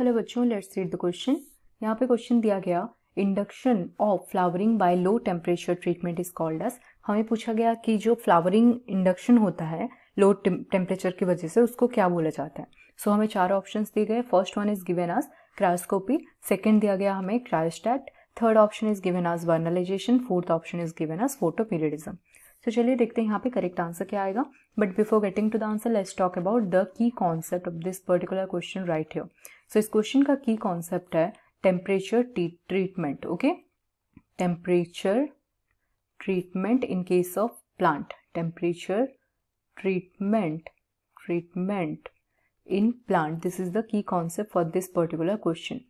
Hello बच्चों let's read the question यहाँ पे क्वेश्चन दिया गया induction of flowering by low temperature treatment is called as हमें पूछा गया कि जो फ्लावरिंग इंडक्शन होता है लो टेम्परेचर की वजह से उसको क्या बोला जाता है सो so, हमें चार ऑप्शन दिए गए फर्स्ट वन इज गिवेन आज क्रायोस्कोपी सेकेंड दिया गया हमें cryostat third option is given as vernalization fourth option is given as photoperiodism तो चलिए देखते हैं यहाँ पे करेक्ट आंसर क्या आएगा but before getting to the answer let's talk about the key concept of this particular question right here so इस question का की कॉन्सेप्ट है temperature treatment okay temperature treatment in case of plant temperature treatment treatment in plant this is the key concept for this particular question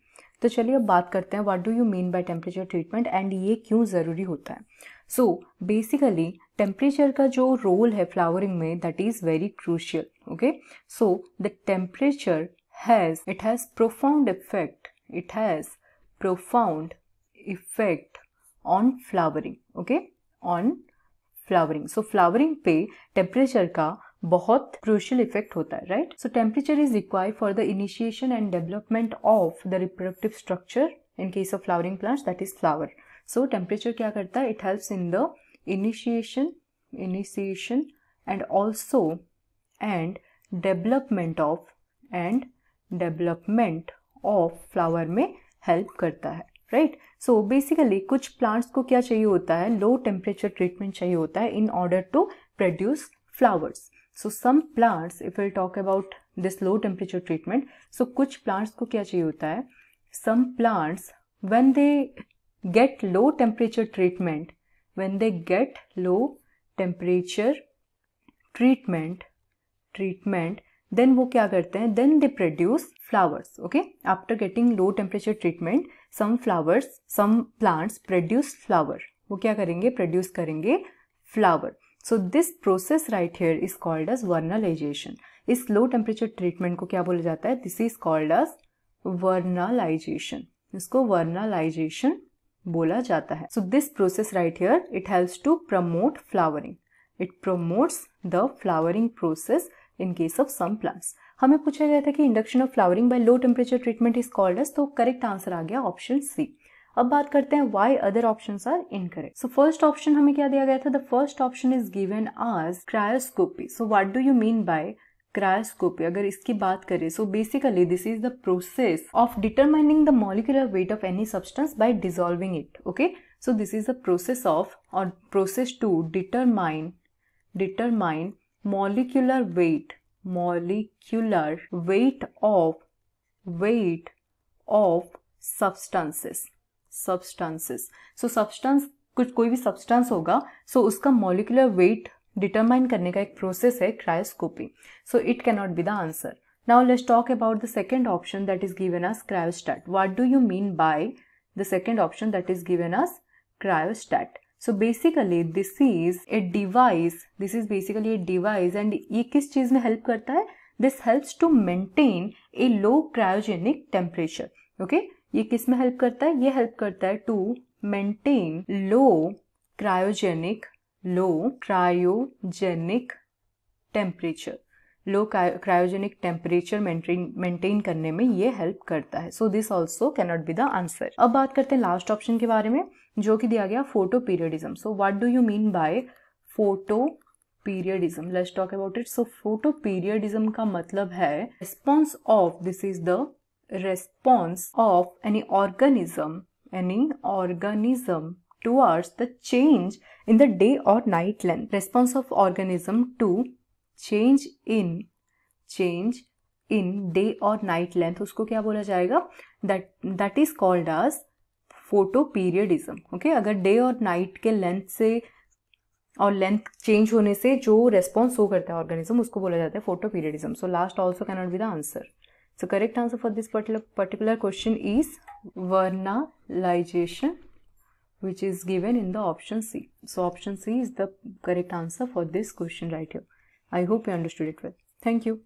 तो चलिए अब बात करते हैं what do you mean by temperature treatment and ये क्यों ज़रूरी होता है सो बेसिकली टेम्परेचर का जो रोल है फ्लावरिंग में that is very crucial okay so the temperature has it has profound effect it has profound effect on flowering okay on flowering so flowering पे टेम्परेचर का बहुत क्रूशियल इफेक्ट होता है right so temperature is require for the initiation and development of the reproductive structure in case of flowering plants that is flower so temperature क्या करता है it helps in the initiation initiation and also and development of and development of flower में help करता है right so basically कुछ plants को क्या चाहिए होता है लो टेम्परेचर ट्रीटमेंट चाहिए होता है in order to produce flowers so some plants if will talk about this low temperature treatment so कुछ प्लांट्स को क्या चाहिए होता है some plants when they get low temperature treatment when they get low temperature treatment treatment then वो क्या करते हैं then they produce flowers okay after getting low temperature treatment some flowers some plants produce flower वो क्या करेंगे produce करेंगे flower so this process right here is called as vernalization इस low temperature treatment को क्या बोला जाता है this is called as vernalization इसको वर्नालाइजेशन बोला जाता है so this process right here it helps to promote flowering it promotes the flowering process in case of some plants हमें पूछा गया था कि induction of flowering by low temperature treatment is called as तो correct answer आ गया option सी अब बात करते हैं why other option are incorrect so first option हमें क्या दिया गया था the first option is given as cryoscopy so what do you mean by cryoscopy अगर इसकी बात करें so basically this is the process of determining the molecular weight of any substance by dissolving it okay so this is the process of और process to determine determine molecular weight molecular weight of weight of substances substances so substance कुछ कोई भी substance होगा so so उसका molecular weight determine करने का एक process है cryoscopy so it cannot be the answer now let's talk about the second option that is given as cryostat what do you mean by the second option that is given as cryostat so basically this is a device this is basically a device and ये किस चीज में help करता है this helps to maintain a low cryogenic temperature okay ये किस में help करता है ये हेल्प करता है to maintain low cryogenic low cryogenic temperature low cryogenic temperature maintain करने में ये हेल्प करता है so this also cannot be the answer अब बात करते हैं लास्ट ऑप्शन के बारे में जो कि दिया गया photoperiodism so what do you mean by photoperiodism let's talk about it so photoperiodism का मतलब है response of this is the response of any organism, any organism towards the change in the day or night length. Response of organism to change in change in day or night length usko kya bola jayega that that is called as photoperiodism okay अगर day और night के length से और length change होने से जो response हो करता है ऑर्गेनिज्म उसको बोला जाता है photoperiodism so last also not be the answer So correct answer for this particular, particular question is vernalization which is given in the option C. So option C is the correct answer for this question right here. I hope you understood it well. Thank you.